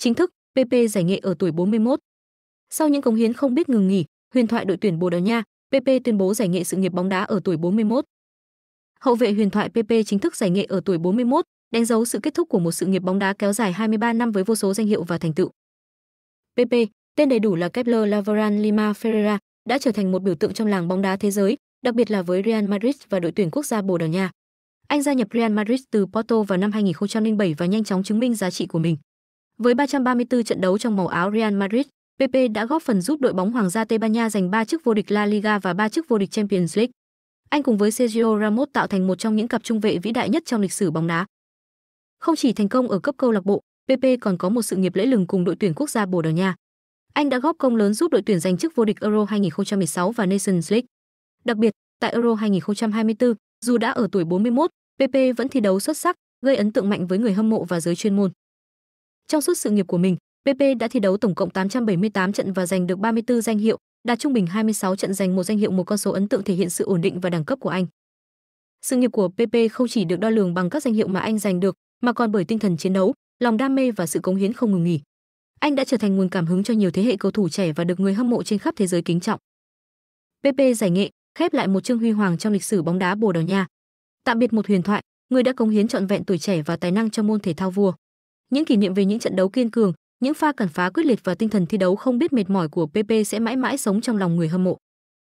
chính thức PP giải nghệ ở tuổi 41. Sau những cống hiến không biết ngừng nghỉ, huyền thoại đội tuyển Bồ Đào Nha, PP tuyên bố giải nghệ sự nghiệp bóng đá ở tuổi 41. Hậu vệ huyền thoại PP chính thức giải nghệ ở tuổi 41, đánh dấu sự kết thúc của một sự nghiệp bóng đá kéo dài 23 năm với vô số danh hiệu và thành tựu. PP, tên đầy đủ là Kepler Lavaran Lima Ferreira, đã trở thành một biểu tượng trong làng bóng đá thế giới, đặc biệt là với Real Madrid và đội tuyển quốc gia Bồ Đào Nha. Anh gia nhập Real Madrid từ Porto vào năm 2007 và nhanh chóng chứng minh giá trị của mình. Với 334 trận đấu trong màu áo Real Madrid, Pepe đã góp phần giúp đội bóng Hoàng gia Tây Ban Nha giành 3 chức vô địch La Liga và 3 chức vô địch Champions League. Anh cùng với Sergio Ramos tạo thành một trong những cặp trung vệ vĩ đại nhất trong lịch sử bóng đá. Không chỉ thành công ở cấp câu lạc bộ, Pepe còn có một sự nghiệp lẫy lừng cùng đội tuyển quốc gia Bồ Đào Nha. Anh đã góp công lớn giúp đội tuyển giành chức vô địch Euro 2016 và Nations League. Đặc biệt, tại Euro 2024, dù đã ở tuổi 41, Pepe vẫn thi đấu xuất sắc, gây ấn tượng mạnh với người hâm mộ và giới chuyên môn. Trong suốt sự nghiệp của mình, PP đã thi đấu tổng cộng 878 trận và giành được 34 danh hiệu, đạt trung bình 26 trận giành một danh hiệu một con số ấn tượng thể hiện sự ổn định và đẳng cấp của anh. Sự nghiệp của PP không chỉ được đo lường bằng các danh hiệu mà anh giành được, mà còn bởi tinh thần chiến đấu, lòng đam mê và sự cống hiến không ngừng nghỉ. Anh đã trở thành nguồn cảm hứng cho nhiều thế hệ cầu thủ trẻ và được người hâm mộ trên khắp thế giới kính trọng. PP giải nghệ khép lại một chương huy hoàng trong lịch sử bóng đá Bồ Đào Nha. Tạm biệt một huyền thoại, người đã cống hiến trọn vẹn tuổi trẻ và tài năng cho môn thể thao vua. Những kỷ niệm về những trận đấu kiên cường, những pha cản phá quyết liệt và tinh thần thi đấu không biết mệt mỏi của PP sẽ mãi mãi sống trong lòng người hâm mộ.